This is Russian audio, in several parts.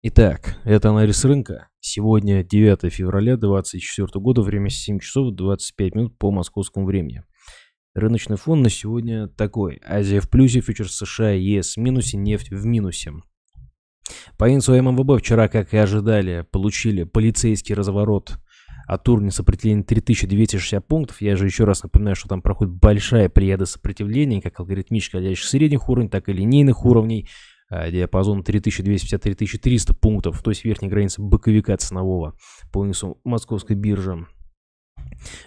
Итак, это анализ рынка. Сегодня 9 февраля 2024 года, время 7 часов 25 минут по московскому времени. Рыночный фон на сегодня такой. Азия в плюсе, фьючерс США и ЕС в минусе, нефть в минусе. По индексу ММВБ вчера, как и ожидали, получили полицейский разворот от уровня сопротивления 3260 пунктов. Я же еще раз напоминаю, что там проходит большая плеяда сопротивления, как алгоритмически, ходящих средних уровней, так и линейных уровней – Э, диапазон 3250-3300 пунктов, то есть верхняя граница боковика ценового по индексу московской биржи.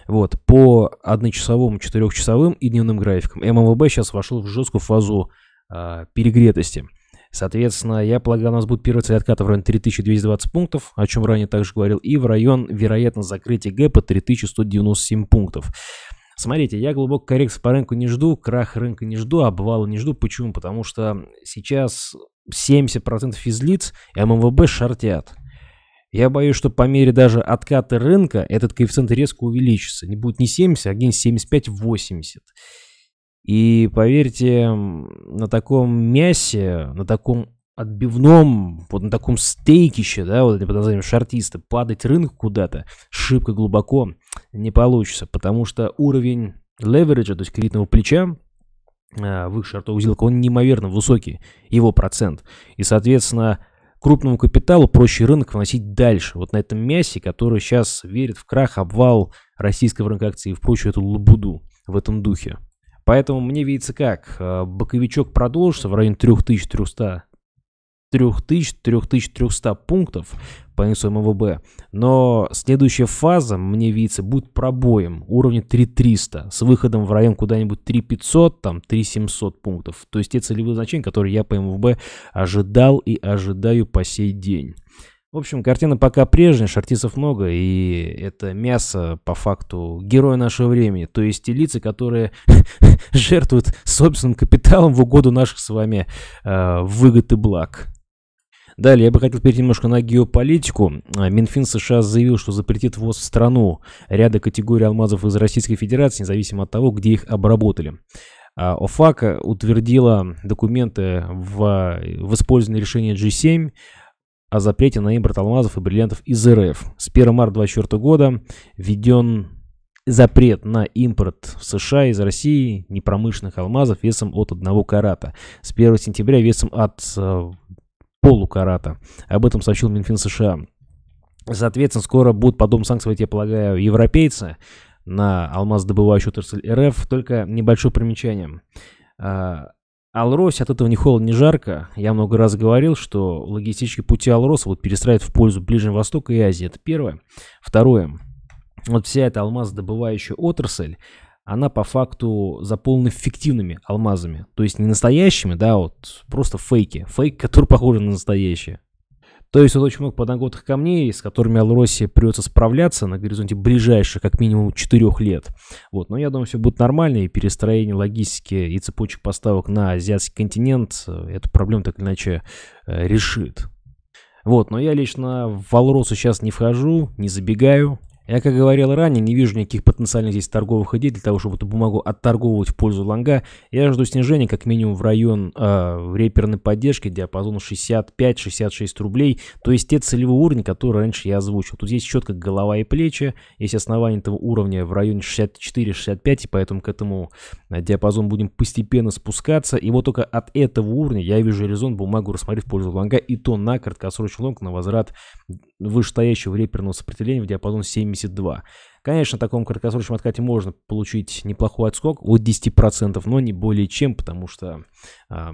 Вот, по одночасовым, четырехчасовым и дневным графикам ММВБ сейчас вошел в жесткую фазу э, перегретости. Соответственно, я полагаю, у нас будет первый цель отката в районе 3220 пунктов, о чем ранее также говорил, и в район, вероятно, закрытия гэпа 3197 пунктов. Смотрите, я глубокой коррекции по рынку не жду, крах рынка не жду, а обвала не жду. Почему? Потому что сейчас 70% физлиц и ММВБ шортят. Я боюсь, что по мере даже отката рынка этот коэффициент резко увеличится. Не будет не 70, а где-нибудь 75-80. И поверьте, на таком мясе, на таком отбивном, вот на таком стейкище, да, вот это под названием шартиста, падать рынок куда-то шибко глубоко не получится, потому что уровень левериджа, то есть кредитного плеча, э, выше ртового узелка, он неимоверно высокий, его процент. И, соответственно, крупному капиталу проще рынок вносить дальше. Вот на этом мясе, который сейчас верит в крах, обвал российского рынка акций и в прочую эту лабуду в этом духе. Поэтому мне видится как, э, боковичок продолжится в районе 3300 3000-3300 пунктов по индексу МВБ. Эм Но следующая фаза, мне видится, будет пробоем уровня 3300 с выходом в район куда-нибудь 3500, там 3700 пунктов. То есть те целевые значения, которые я по МВБ ожидал и ожидаю по сей день. В общем, картина пока прежняя, шортисов много, и это мясо, по факту, героя нашего времени. То есть те лица, которые жертвуют собственным капиталом в угоду наших с вами э, выгод и благ. Далее я бы хотел перейти немножко на геополитику. А, Минфин США заявил, что запретит ввоз в страну ряда категорий алмазов из Российской Федерации, независимо от того, где их обработали. А, ОФАК утвердила документы в, в использовании решения G7 о запрете на импорт алмазов и бриллиантов из РФ. С 1 марта 2024 года введен запрет на импорт в США из России непромышленных алмазов весом от 1 карата. С 1 сентября весом от э, полукарата. Об этом сообщил Минфин США. Соответственно, скоро будут подобные санкции, я полагаю, европейцы на алмаздобывающую отрасль РФ. Только небольшое примечание. А, Алрос от этого ни холодно, ни жарко. Я много раз говорил, что логистические пути Алроса вот перестраивают в пользу Ближнего Востока и Азии. Это первое. Второе. Вот вся эта алмаздобывающая отрасль, она по факту заполнена фиктивными алмазами. То есть не настоящими, да, вот просто фейки. Фейк, который похож на настоящие. То есть вот очень много подноготных камней, с которыми Алросе придется справляться на горизонте ближайших как минимум 4 лет. Вот. Но я думаю, все будет нормально, и перестроение логистики и цепочек поставок на азиатский континент э, эту проблему так или иначе э, решит. Вот, но я лично в Алросу сейчас не вхожу, не забегаю, я, как говорил ранее, не вижу никаких потенциальных здесь торговых идей для того, чтобы эту бумагу отторговывать в пользу лонга. Я жду снижения как минимум в район э, реперной поддержки диапазона 65-66 рублей, то есть те целевые уровни, которые раньше я озвучил. Тут есть четко голова и плечи, есть основание этого уровня в районе 64-65, и поэтому к этому а, диапазону будем постепенно спускаться. И вот только от этого уровня я вижу резон бумагу рассмотреть в пользу лонга, и то на краткосрочный лонг на возврат вышестоящего реперного сопротивления в диапазон 72. Конечно, в таком краткосрочном откате можно получить неплохой отскок от 10%, но не более чем, потому что... Э,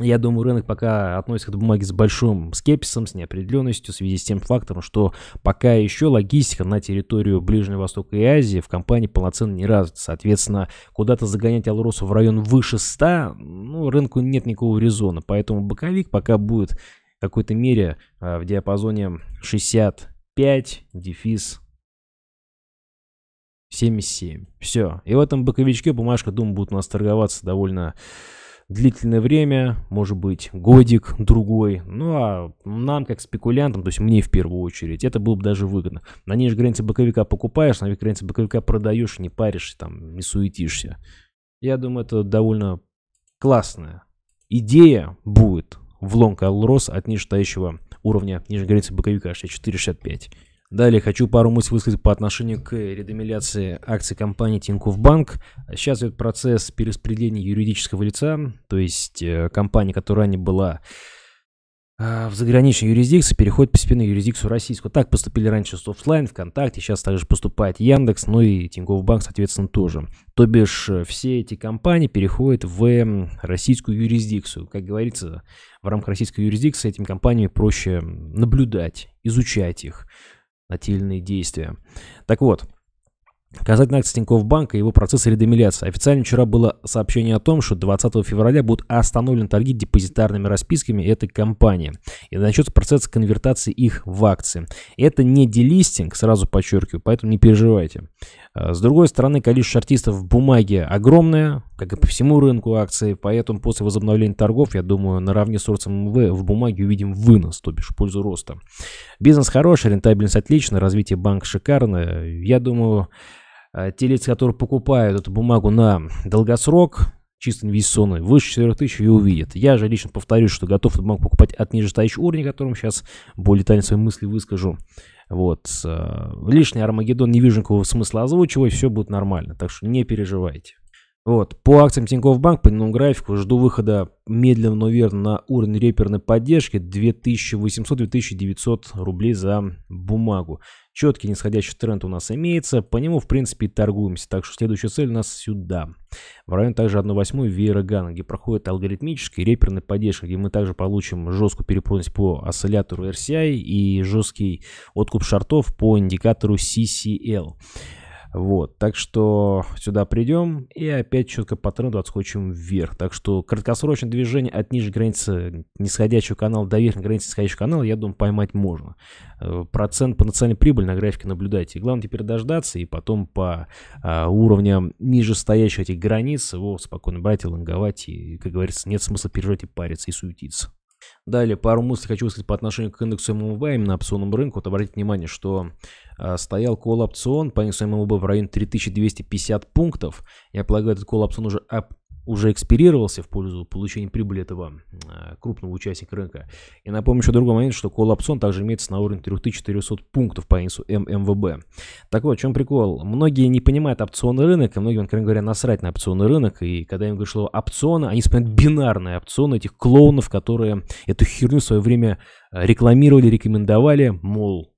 я думаю, рынок пока относится к бумаге с большим скепсисом, с неопределенностью в связи с тем фактором, что пока еще логистика на территорию Ближнего Востока и Азии в компании полноценно не развита. Соответственно, куда-то загонять Алросу в район выше 100, ну, рынку нет никакого резона. Поэтому боковик пока будет какой-то мере э, в диапазоне 65 дефис 77. Все. И в этом боковичке бумажка, думаю, будут у нас торговаться довольно длительное время, может быть, годик, другой. Ну, а нам, как спекулянтам, то есть мне в первую очередь, это было бы даже выгодно. На ниже границы боковика покупаешь, на границе боковика продаешь, не паришь, там, не суетишься. Я думаю, это довольно классная идея будет в лонг Алрос от нижестоящего уровня нижней границы боковика 64,65. Далее хочу пару мыслей высказать по отношению к редомиляции акций компании Тинькофф Банк. Сейчас идет процесс перераспределения юридического лица, то есть э, компания, которая ранее была а, в заграничной юрисдикции переходит постепенно в юрисдикцию российскую. Так поступили раньше с офлайн, ВКонтакте, сейчас также поступает Яндекс, ну и Тинькофф Банк, соответственно, тоже. То бишь э, все эти компании переходят в российскую юрисдикцию. Как говорится, в рамках российской юрисдикции этим компаниями проще наблюдать, изучать их, на действия. Так вот, Касательно акций Тинькофф Банка и его процесса редемиляции. Официально вчера было сообщение о том, что 20 февраля будут остановлены торги депозитарными расписками этой компании. И начнется процесс конвертации их в акции. Это не делистинг, сразу подчеркиваю, поэтому не переживайте. А, с другой стороны, количество артистов в бумаге огромное, как и по всему рынку акций, поэтому после возобновления торгов, я думаю, наравне с Урцем МВ в бумаге увидим вынос, то бишь в пользу роста. Бизнес хороший, рентабельность отличная, развитие банка шикарное. Я думаю, Э, те лица, которые покупают эту бумагу на долгосрок, чисто инвестиционный, выше 4000 ее увидят. Я же лично повторюсь, что готов эту бумагу покупать от нижестоящего уровня, которым сейчас более детально свои мысли выскажу. Вот. Э, лишний Армагеддон не вижу никакого смысла озвучивать, все будет нормально, так что не переживайте. Вот. По акциям Тинькофф Банк по дневному графику жду выхода медленно, но верно на уровень реперной поддержки 2800-2900 рублей за бумагу. Четкий нисходящий тренд у нас имеется, по нему в принципе и торгуемся, так что следующая цель у нас сюда. В районе также 1.8 веера Гана, где проходит алгоритмический реперный поддержка, где мы также получим жесткую перепроданность по осциллятору RCI и жесткий откуп шартов по индикатору CCL. Вот, так что сюда придем и опять четко по тренду отскочим вверх. Так что краткосрочное движение от нижней границы нисходящего канала до верхней границы нисходящего канала, я думаю, поймать можно. Э, процент потенциальной прибыли на графике наблюдайте. Главное теперь дождаться и потом по а, уровням ниже стоящих этих границ его спокойно брать и лонговать. И, как говорится, нет смысла переживать и париться, и суетиться. Далее пару мыслей хочу высказать по отношению к индексу ММВ, именно опционному рынку. Вот обратите внимание, что Э, стоял колл-опцион, по своему был в районе 3250 пунктов. Я полагаю, этот колл-опцион уже об уже экспирировался в пользу получения прибыли этого э, крупного участника рынка. И напомню еще другой момент, что коллапсон также имеется на уровне 3400 пунктов по индексу ММВБ. Так вот, в чем прикол? Многие не понимают опционный рынок, и многим, откровенно говоря, насрать на опционный рынок. И когда им говорят слово опционы, они вспоминают бинарные опционы этих клоунов, которые эту херню в свое время э, рекламировали, рекомендовали, мол,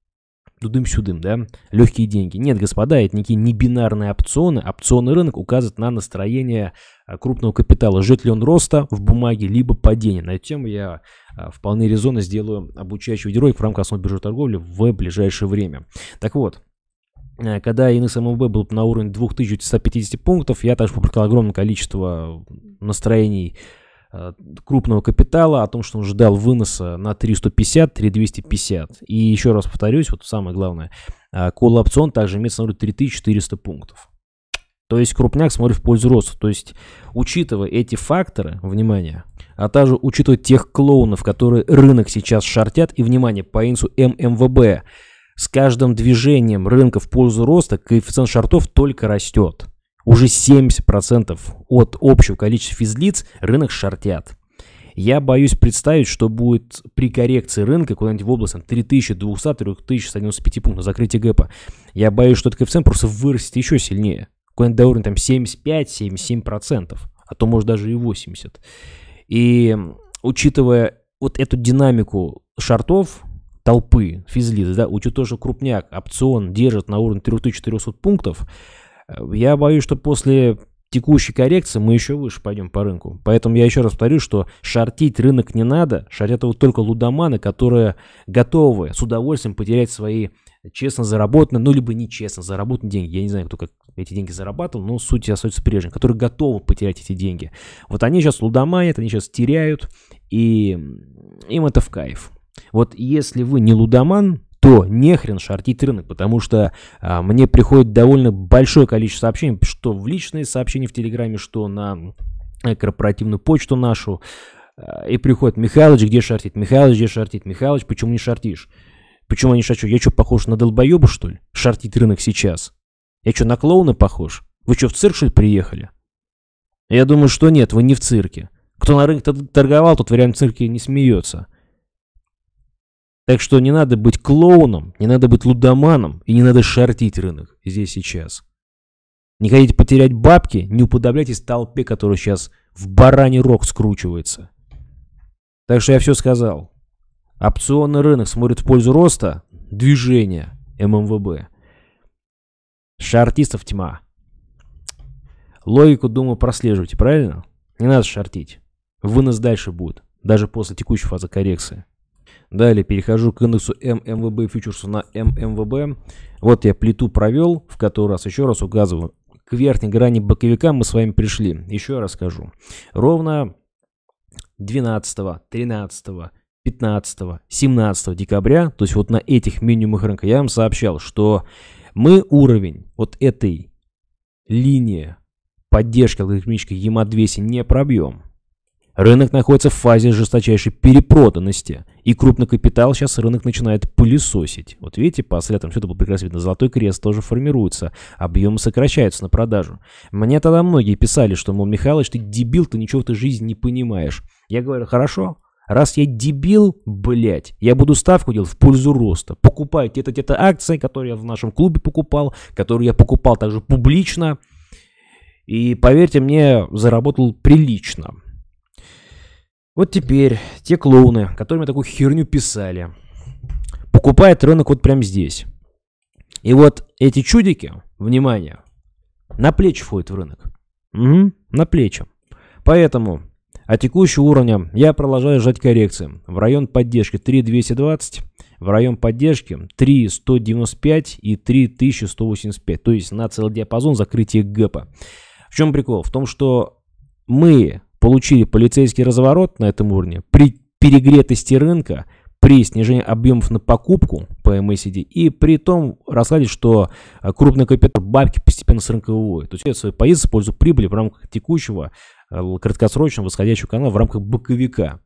тудым-сюдым, да, легкие деньги. Нет, господа, это некие небинарные опционы. Опционный рынок указывает на настроение а, крупного капитала. Ждет ли он роста в бумаге, либо падения. На эту тему я а, вполне резонно сделаю обучающий видеоролик в рамках основной биржевой торговли в ближайшее время. Так вот, э, когда индекс ММБ был на уровне 2150 пунктов, я также публиковал огромное количество настроений Э, крупного капитала, о том, что он ждал выноса на 350-3250. И еще раз повторюсь, вот самое главное, э, колл-опцион также имеет цену 3400 пунктов. То есть крупняк смотрит в пользу роста. То есть, учитывая эти факторы, внимание, а также учитывая тех клоунов, которые рынок сейчас шортят, и, внимание, по инсу ММВБ, с каждым движением рынка в пользу роста коэффициент шортов только растет. Уже 70% от общего количества физлиц рынок шортят. Я боюсь представить, что будет при коррекции рынка куда-нибудь в области 3200-3195 пунктов закрытия гэпа. Я боюсь, что этот коэффициент просто вырастет еще сильнее. Куда-нибудь до уровня там 75-77%, а то может даже и 80%. И учитывая вот эту динамику шартов, толпы физлиц, да, учитывая то, что крупняк, опцион держит на уровне 3400 пунктов, я боюсь, что после текущей коррекции мы еще выше пойдем по рынку. Поэтому я еще раз повторю, что шортить рынок не надо, шортят его только лудоманы, которые готовы с удовольствием потерять свои честно заработанные, ну, либо нечестно заработанные деньги. Я не знаю, кто как эти деньги зарабатывал, но суть остается прежней, которые готовы потерять эти деньги. Вот они сейчас лудоманят, они сейчас теряют, и им это в кайф. Вот если вы не лудоман, то не хрен шортить рынок, потому что а, мне приходит довольно большое количество сообщений, что в личные сообщения в Телеграме, что на э, корпоративную почту нашу, а, и приходит Михайлович, где шортить, Михайлович, где шортить, Михайлович, почему не шортишь? Почему я не шарчу? Я что, похож на долбоеба, что ли? Шортить рынок сейчас? Я что, на клоуна похож? Вы что, в цирк, что ли, приехали? Я думаю, что нет, вы не в цирке. Кто на рынке торговал, тот в реальном цирке не смеется. Так что не надо быть клоуном, не надо быть лудоманом и не надо шортить рынок здесь сейчас. Не хотите потерять бабки, не уподобляйтесь толпе, которая сейчас в бараний рог скручивается. Так что я все сказал. Опционный рынок смотрит в пользу роста, движения ММВБ. Шартистов тьма. Логику, думаю, прослеживайте, правильно? Не надо шортить. Вынос дальше будет, даже после текущей фазы коррекции. Далее перехожу к индексу ММВБ фьючерсу на ММВБ. Вот я плиту провел, в который раз еще раз указываю. К верхней грани боковика мы с вами пришли. Еще раз скажу. Ровно 12, 13, 15, 17 декабря, то есть вот на этих минимумах рынка, я вам сообщал, что мы уровень вот этой линии поддержки алгоритмической ЕМА 200 не пробьем. Рынок находится в фазе жесточайшей перепроданности, и крупный капитал сейчас рынок начинает пылесосить. Вот видите, по следам все это было прекрасно видно, золотой крест тоже формируется, объемы сокращаются на продажу. Мне тогда многие писали, что, мол, Михалыч, ты дебил, ты ничего в этой жизни не понимаешь. Я говорю, хорошо, Раз я дебил, блядь, я буду ставку делать в пользу роста. Покупаю те-то, те-то акции, которые я в нашем клубе покупал, которые я покупал также публично. И, поверьте мне, заработал прилично. Вот теперь те клоуны, которыми такую херню писали, покупает рынок вот прямо здесь. И вот эти чудики, внимание, на плечи входят в рынок. Угу, на плечи. Поэтому от текущего уровня я продолжаю ждать коррекции. В район поддержки 3220, в район поддержки 3195 и 3185. То есть на целый диапазон закрытия гэпа. В чем прикол? В том, что мы получили полицейский разворот на этом уровне при перегретости рынка, при снижении объемов на покупку по MACD и при том раскладе, что а, крупный капитал бабки постепенно с рынка выводит. То есть свои позиции в пользу прибыли в рамках текущего а, краткосрочного восходящего канала в рамках боковика.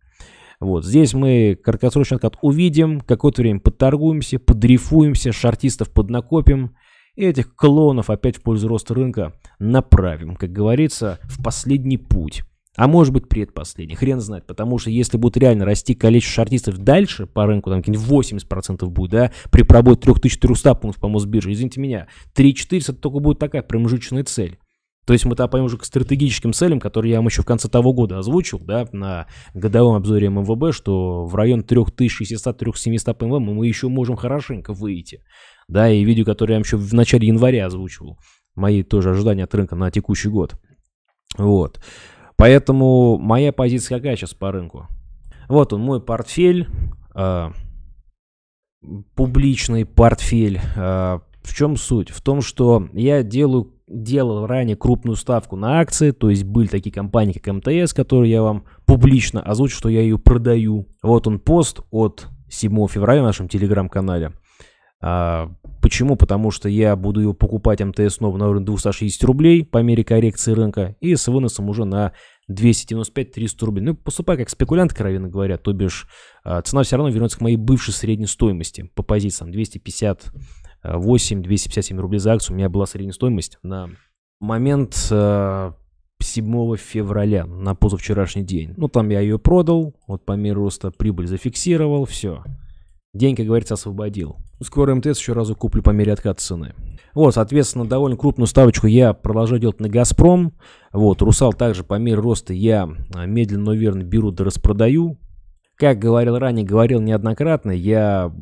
Вот. Здесь мы краткосрочный откат увидим, какое-то время подторгуемся, подрифуемся, шартистов поднакопим и этих клонов опять в пользу роста рынка направим, как говорится, в последний путь. А может быть предпоследний, хрен знает, потому что если будет реально расти количество артистов дальше по рынку, там какие-нибудь 80% будет, да, при пробое 3300 пунктов по Мосбирже, извините меня, 3400 только будет такая промежуточная цель. То есть мы тогда поймем уже к стратегическим целям, которые я вам еще в конце того года озвучил, да, на годовом обзоре МВБ, что в район 3600-3700 ПМВ мы еще можем хорошенько выйти. Да, и видео, которое я вам еще в начале января озвучивал, мои тоже ожидания от рынка на текущий год. Вот. Поэтому моя позиция какая сейчас по рынку? Вот он, мой портфель, э, публичный портфель. Э, в чем суть? В том, что я делаю делал ранее крупную ставку на акции, то есть были такие компании, как МТС, которые я вам публично озвучу, что я ее продаю. Вот он пост от 7 февраля в нашем телеграм-канале. А, почему? Потому что я буду ее покупать МТС снова на уровне 260 рублей по мере коррекции рынка и с выносом уже на 295-300 рублей. Ну, поступай как спекулянт, откровенно говоря, то бишь а, цена все равно вернется к моей бывшей средней стоимости по позициям 258-257 рублей за акцию. У меня была средняя стоимость на момент 7 а, февраля, на позавчерашний день. Ну, там я ее продал, вот по мере роста прибыль зафиксировал, все. День, как говорится, освободил. Скоро МТС еще разу куплю по мере отката цены. Вот, соответственно, довольно крупную ставочку я продолжаю делать на «Газпром». Вот, «Русал» также по мере роста я а, медленно, но верно беру да распродаю. Как говорил ранее, говорил неоднократно, я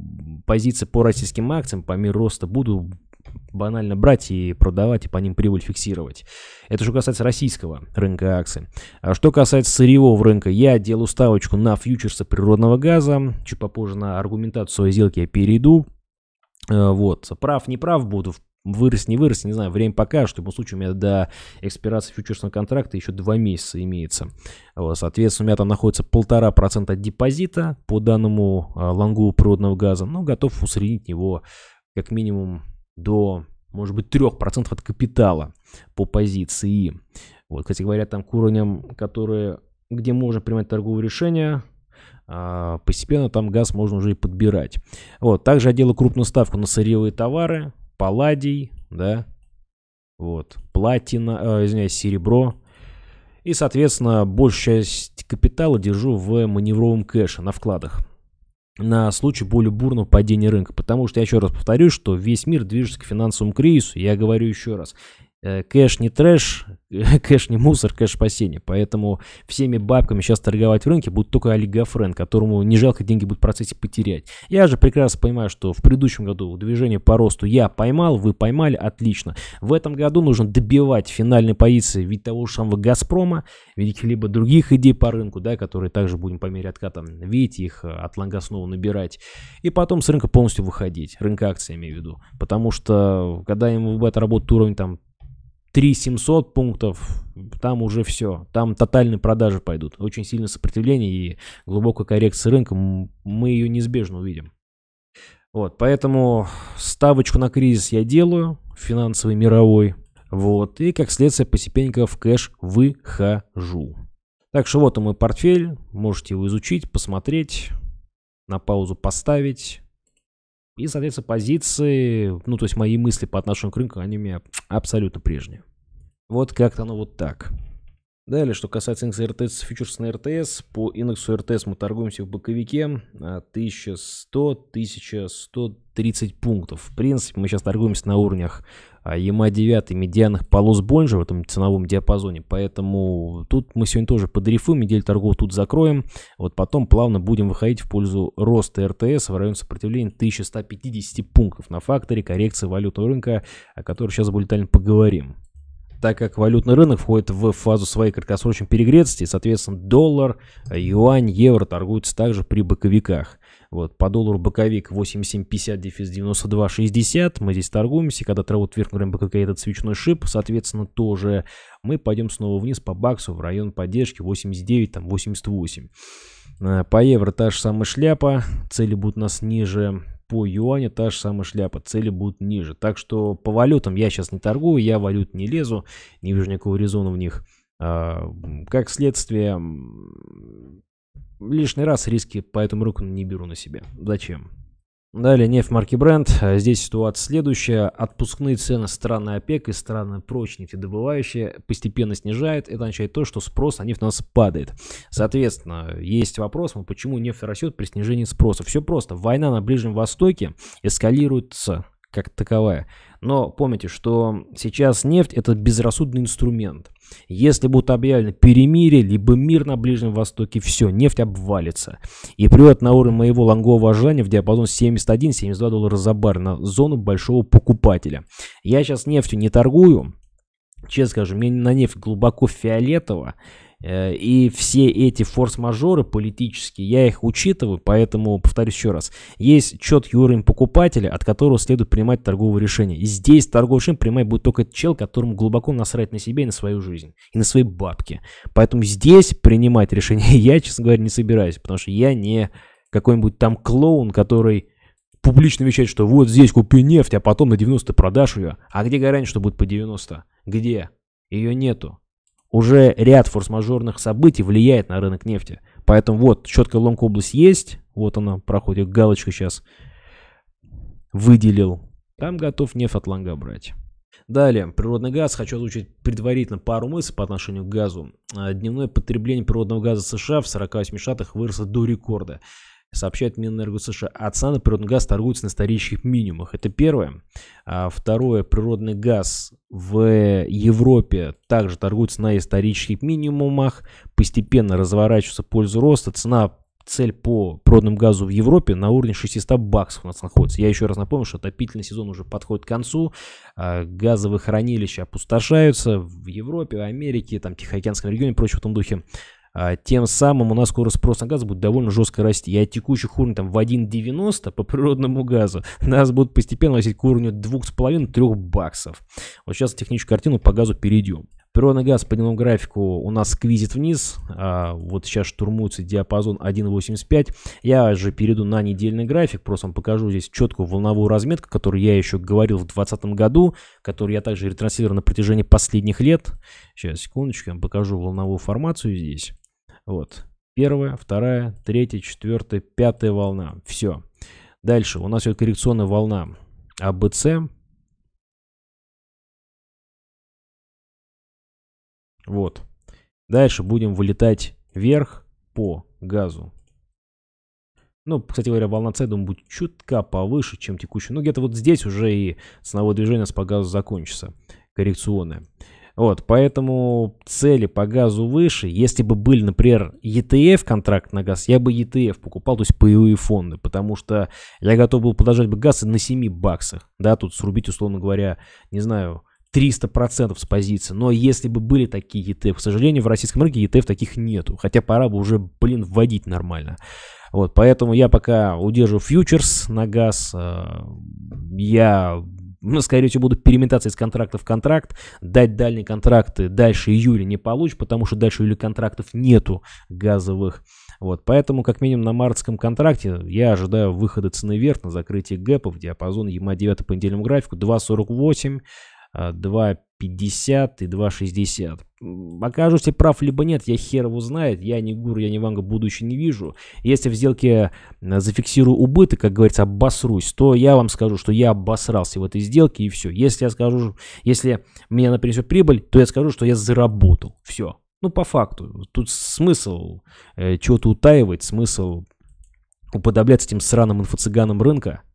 позиции по российским акциям по мере роста буду банально брать и продавать, и по ним прибыль фиксировать. Это что касается российского рынка акций. А что касается сырьевого рынка, я делаю ставочку на фьючерсы природного газа. Чуть попозже на аргументацию своей сделки я перейду. Э, вот, прав, не прав буду, вырос, не вырос, не знаю, время пока, что в любом случае у меня до экспирации фьючерсного контракта еще два месяца имеется. Вот, соответственно, у меня там находится полтора процента депозита по данному а, лонгу природного газа, но готов усреднить его как минимум до, может быть, 3% от капитала по позиции. Вот, кстати говоря, там к уровням, которые, где можно принимать торговые решения, а, постепенно там газ можно уже и подбирать. Вот, также я делаю крупную ставку на сырьевые товары, палладий, да, вот, платина, э, извиняюсь, серебро. И, соответственно, большая часть капитала держу в маневровом кэше на вкладах на случай более бурного падения рынка. Потому что, я еще раз повторю, что весь мир движется к финансовому кризису. Я говорю еще раз, Э, кэш не трэш, кэш не мусор, кэш спасение. Поэтому всеми бабками сейчас торговать в рынке будет только олигофрен, которому не жалко деньги будет в процессе потерять. Я же прекрасно понимаю, что в предыдущем году движение по росту я поймал, вы поймали, отлично. В этом году нужно добивать финальные позиции ведь того же самого Газпрома, ведь либо других идей по рынку, да, которые также будем по мере отката видеть, их э, от лонга снова набирать. И потом с рынка полностью выходить, рынка акций я имею в виду. Потому что когда им будет работать уровень там 3700 пунктов, там уже все. Там тотальные продажи пойдут. Очень сильное сопротивление и глубокая коррекция рынка. Мы ее неизбежно увидим. Вот, поэтому ставочку на кризис я делаю, финансовый, мировой. Вот, и как следствие постепенненько в кэш выхожу. Так что вот он мой портфель, можете его изучить, посмотреть, на паузу поставить. И, соответственно, позиции, ну, то есть мои мысли по отношению к рынку, они у меня абсолютно прежние. Вот как-то оно вот так. Далее, что касается индекса РТС, фьючерс на РТС, по индексу РТС мы торгуемся в боковике 1100-1130 а, пунктов. В принципе, мы сейчас торгуемся на уровнях а, ЕМА 9 медианных полос Больнжа в этом ценовом диапазоне, поэтому тут мы сегодня тоже подрифуем, неделю торгов тут закроем, вот потом плавно будем выходить в пользу роста РТС в район сопротивления 1150 пунктов на факторе коррекции валютного рынка, о которой сейчас более детально поговорим так как валютный рынок входит в фазу своей краткосрочной перегретости, соответственно, доллар, юань, евро торгуются также при боковиках. Вот, по доллару боковик 87.50, дефис 92.60, мы здесь торгуемся, когда травут вверх на боковика этот свечной шип, соответственно, тоже мы пойдем снова вниз по баксу в район поддержки 89, там 88. Э, по евро та же самая шляпа, цели будут у нас ниже по юаню та же самая шляпа, цели будут ниже. Так что по валютам я сейчас не торгую, я валют не лезу, не вижу никакого резона в них. А, как следствие, лишний раз риски по этому рукам не беру на себя. Зачем? Далее нефть марки Brent. А здесь ситуация следующая. Отпускные цены страны ОПЕК и страны прочь нефтедобывающие постепенно снижают. Это означает то, что спрос на нефть у нас падает. Соответственно, есть вопрос, почему нефть растет при снижении спроса. Все просто. Война на Ближнем Востоке эскалируется как таковая. Но помните, что сейчас нефть это безрассудный инструмент. Если будут объявлены перемирие, либо мир на Ближнем Востоке, все, нефть обвалится. И приводит на уровень моего лонгового ожидания в диапазон 71-72 доллара за баррель на зону большого покупателя. Я сейчас нефтью не торгую, честно скажу, мне на нефть глубоко фиолетово. Э, и все эти форс-мажоры политические, я их учитываю, поэтому, повторюсь еще раз, есть четкий уровень покупателя, от которого следует принимать торговые решения. И здесь торговый решение принимать будет только чел, которому глубоко насрать на себя и на свою жизнь, и на свои бабки. Поэтому здесь принимать решение я, честно говоря, не собираюсь, потому что я не какой-нибудь там клоун, который публично вещает, что вот здесь купи нефть, а потом на 90 продашь ее. А где гарантия, что будет по 90? Где? Ее нету уже ряд форс-мажорных событий влияет на рынок нефти. Поэтому вот, четкая ломка область есть, вот она проходит, галочку сейчас выделил. Там готов нефть от ланга брать. Далее, природный газ. Хочу озвучить предварительно пару мыслей по отношению к газу. А, дневное потребление природного газа США в 48 штатах выросло до рекорда сообщает Минэнерго США. А цена на природный газ торгуется на исторических минимумах. Это первое. А второе, природный газ в Европе также торгуются на исторических минимумах, постепенно разворачиваются в пользу роста. Цена цель по проданному газу в Европе на уровне 600 баксов у нас находится. Я еще раз напомню, что отопительный сезон уже подходит к концу, а, газовые хранилища опустошаются в Европе, в Америке, там, Тихоокеанском регионе и прочем в этом духе. А, тем самым у нас скоро спрос на газ будет довольно жестко расти. И от текущих уровней там, в 1,90 по природному газу нас будут постепенно носить к уровню 2,5-3 баксов. Вот сейчас техническую картину по газу перейдем. Природный газ по дневному графику у нас сквизит вниз. А, вот сейчас штурмуется диапазон 1.85. Я же перейду на недельный график. Просто вам покажу здесь четкую волновую разметку, которую я еще говорил в 2020 году, которую я также ретранслировал на протяжении последних лет. Сейчас, секундочку, я вам покажу волновую формацию здесь. Вот. Первая, вторая, третья, четвертая, пятая волна. Все. Дальше у нас идет коррекционная волна АБЦ. Вот. Дальше будем вылетать вверх по газу. Ну, кстати говоря, волна С, думаю, будет чутка повыше, чем текущая. Ну, где-то вот здесь уже и ценовое движение с по газу закончится, коррекционное. Вот, поэтому цели по газу выше. Если бы был, например, ETF контракт на газ, я бы ETF покупал, то есть паевые фонды, потому что я готов был подождать бы газ на 7 баксах, да, тут срубить, условно говоря, не знаю, 300% с позиции. Но если бы были такие ETF, к сожалению, в российском рынке ETF таких нету. Хотя пора бы уже, блин, вводить нормально. Вот, поэтому я пока удержу фьючерс на газ. Э, я ну, скорее всего, буду переметаться из контракта в контракт, дать дальние контракты дальше июля не получишь, потому что дальше июля контрактов нету газовых. Вот, поэтому, как минимум, на мартовском контракте я ожидаю выхода цены вверх на закрытие гэпов, диапазон EMA 9 по недельному графику 2.48, 2.50 э, и 2.60. Окажусь я прав либо нет, я хер его знает. Я не гур я не ванга будущего не вижу. Если в сделке э, зафиксирую убыток, как говорится, обосрусь, то я вам скажу, что я обосрался в этой сделке и все. Если я скажу, если мне она принесет прибыль, то я скажу, что я заработал. Все. Ну, по факту. Тут смысл э, чего-то утаивать, смысл уподобляться этим сраным инфо рынка –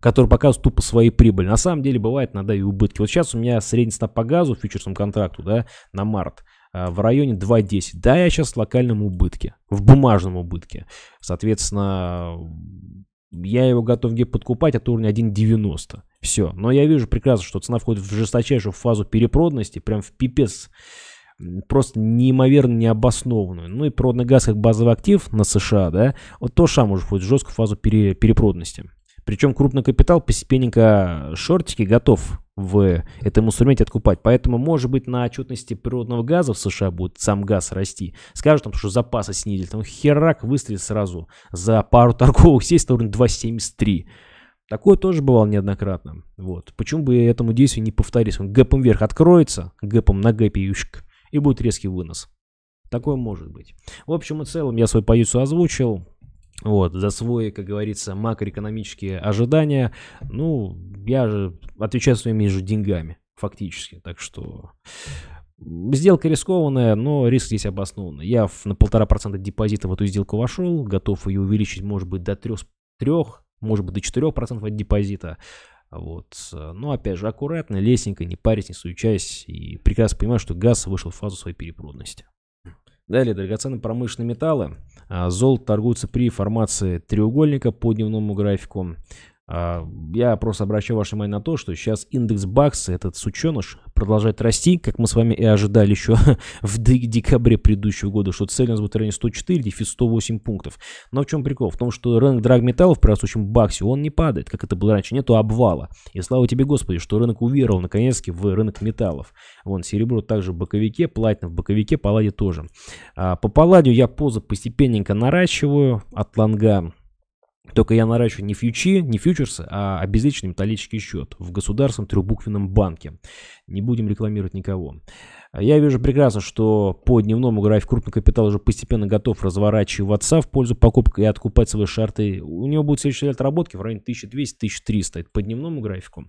который показывает тупо свои прибыли. На самом деле бывает иногда и убытки. Вот сейчас у меня средний стап по газу, фьючерсному контракту, да, на март э, в районе 2.10. Да, я сейчас в локальном убытке, в бумажном убытке. Соответственно, я его готов где подкупать от уровня 1.90. Все. Но я вижу прекрасно, что цена входит в жесточайшую фазу перепроданности, прям в пипец просто неимоверно необоснованную. Ну и природный газ как базовый актив на США, да, вот то шам уже входит в жесткую фазу пере, перепроданности. Причем крупный капитал постепенненько э, шортики готов в этом инструменте откупать. Поэтому, может быть, на отчетности природного газа в США будет сам газ расти. Скажут там, что запасы снизили. Там херак выстрелит сразу за пару торговых сесть на уровень 2,73. Такое тоже бывало неоднократно. Вот. Почему бы этому действию не повторить? Он гэпом вверх откроется, гэпом на гэпе ющик, и будет резкий вынос. Такое может быть. В общем и целом я свою позицию озвучил вот, за свои, как говорится, макроэкономические ожидания. Ну, я же отвечаю своими же деньгами, фактически. Так что сделка рискованная, но риск здесь обоснованный. Я на полтора процента депозита в эту сделку вошел, готов ее увеличить, может быть, до трех, трех может быть, до четырех процентов от депозита. Вот. Э, но, опять же, аккуратно, лесенько, не парясь, не часть И прекрасно понимаю, что газ вышел в фазу своей перепродности. Далее драгоценные промышленные металлы. А, золото торгуется при формации треугольника по дневному графику. А, я просто обращаю ваше внимание на то, что сейчас индекс бакса, этот сученыш, продолжает расти, как мы с вами и ожидали еще в декабре предыдущего года, что цель у нас будет в районе 104, дефицит 108 пунктов. Но в чем прикол? В том, что рынок драгметаллов в прорастущем баксе, он не падает, как это было раньше, нету обвала. И слава тебе, Господи, что рынок уверовал наконец-таки в рынок металлов. Вон, серебро также в боковике, платина в боковике, палладе тоже. А, по палладию я позу постепенненько наращиваю от лонга только я наращиваю не фьючи, не фьючерсы, а обезличенный металлический счет в государственном трехбуквенном банке. Не будем рекламировать никого. Я вижу прекрасно, что по дневному графику крупный капитал уже постепенно готов разворачиваться в пользу покупки и откупать свои шарты. У него будет следующий отработки в районе 1200-1300. Это по дневному графику.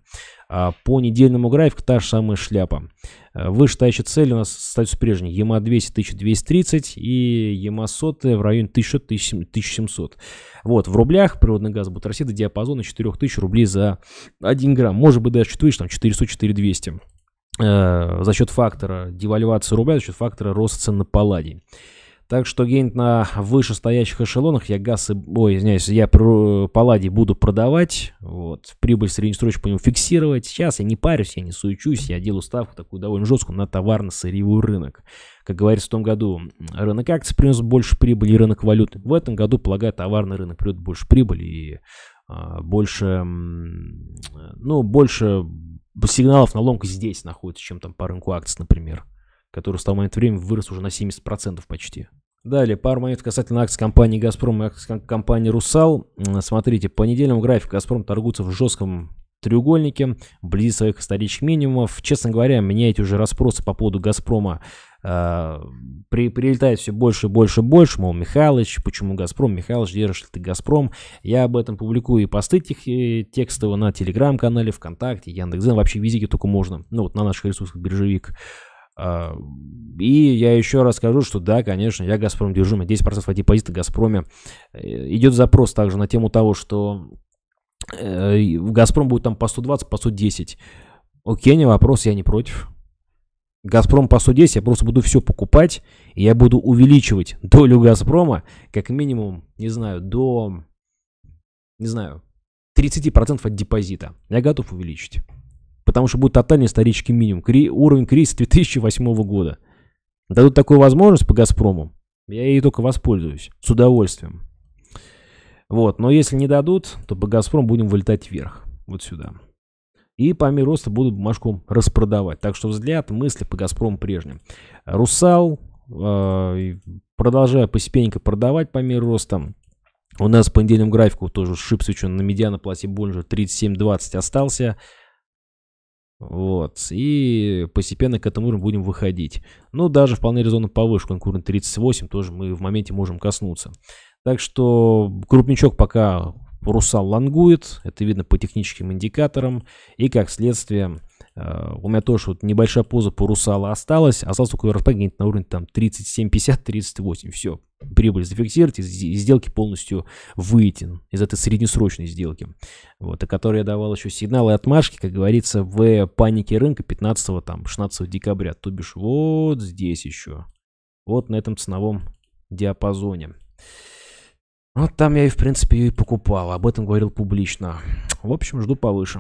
А по недельному графику та же самая шляпа. А Вышестоящая цель у нас остается прежней. ЕМА 200 1230 и ЕМА 100 в районе 1000 1700 Вот, в рублях природный газ будет расти до диапазона 4000 рублей за 1 грамм. Может быть, даже чуть выше, там 400-4200 э, за счет фактора девальвации рубля, за счет фактора роста цен на палладий. Так что где-нибудь на вышестоящих эшелонах я газ и... Ой, извиняюсь, я палладий буду продавать, вот, прибыль среднесрочно по нему фиксировать. Сейчас я не парюсь, я не суечусь, я делаю ставку такую довольно жесткую на товарно-сырьевой рынок. Как говорится, в том году рынок акций принес больше прибыли, рынок валюты. В этом году, полагаю, товарный рынок придет больше прибыли, и а, больше, э, ну, больше сигналов на ломку здесь находится, чем там по рынку акций, например, который с того момента времени вырос уже на 70% почти. Далее, пару моментов касательно акций компании «Газпром» и акций компании «Русал». Смотрите, по недельному графику «Газпром» торгуется в жестком треугольнике, вблизи своих исторических минимумов. Честно говоря, меня эти уже расспросы по поводу «Газпрома» А, при, прилетает все больше и больше и больше, мол, Михалыч, почему Газпром, Михалыч, держишь ли ты Газпром? Я об этом публикую и посты тех, и э, текстово на Телеграм-канале, ВКонтакте, Яндекс.Зен, вообще везде, где только можно, ну вот на наших ресурсах «Биржевик». А, и я еще раз скажу, что да, конечно, я «Газпром» держу, 10% в депозита «Газпроме». Э, Идет запрос также на тему того, что э, «Газпром» будет там по 120, по 110. Окей, не вопрос, я не против. Газпром по судесь, я просто буду все покупать, и я буду увеличивать долю Газпрома как минимум, не знаю, до, не знаю, 30% от депозита. Я готов увеличить. Потому что будет тотальный исторический минимум. Кри уровень кризиса 2008 года. Дадут такую возможность по Газпрому, я ей только воспользуюсь. С удовольствием. Вот, но если не дадут, то по Газпрому будем вылетать вверх. Вот сюда и по мере роста будут бумажку распродавать. Так что взгляд, мысли по «Газпрому» прежним. «Русал», э, продолжая постепенненько продавать по мере роста. У нас по недельному графику тоже шип свечен на медиана пласе больше 37.20 остался. Вот. И постепенно к этому уровню будем выходить. Ну даже вполне резонно повыше. Конкурент 38 тоже мы в моменте можем коснуться. Так что крупничок пока Русал лонгует, это видно по техническим индикаторам, и как следствие э, у меня тоже вот небольшая поза по Русала осталась, а остался только РП где-нибудь на уровне там 37,50, 38 все, прибыль зафиксировать, и сделки полностью выйден из этой среднесрочной сделки, вот, о которой я давал еще сигналы отмашки, как говорится, в панике рынка 15 там 16 декабря, то бишь вот здесь еще, вот на этом ценовом диапазоне. Ну, вот там я и, в принципе, ее и покупал. Об этом говорил публично. В общем, жду повыше.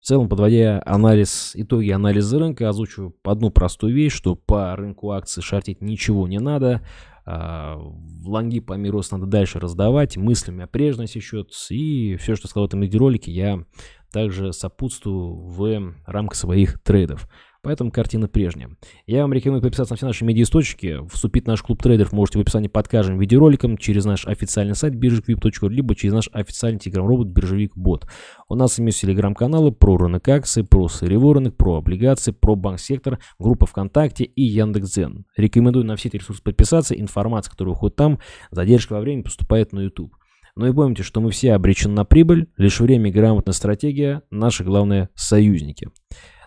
В целом, подводя анализ, итоги анализа рынка, озвучу одну простую вещь, что по рынку акций шортить ничего не надо. А, в лонги по миру надо дальше раздавать, мыслями о прежности счет. И все, что сказал в этом видеоролике, я также сопутствую в рамках своих трейдов. Поэтому картина прежняя. Я вам рекомендую подписаться на все наши медиа-источники. Вступить в наш клуб трейдеров можете в описании под каждым видеороликом через наш официальный сайт биржеквип.ру либо через наш официальный телеграм-робот биржевик бот. У нас имеются телеграм-каналы про рынок акций, про сырьевой рынок, про облигации, про банк-сектор, группа ВКонтакте и Яндекс.Дзен. Рекомендую на все эти ресурсы подписаться. Информация, которая уходит там, задержка во времени поступает на YouTube. Но ну и помните, что мы все обречены на прибыль, лишь время и грамотная стратегия – наши главные союзники.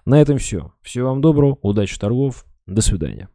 На этом все. Всего вам доброго, удачи торгов, до свидания.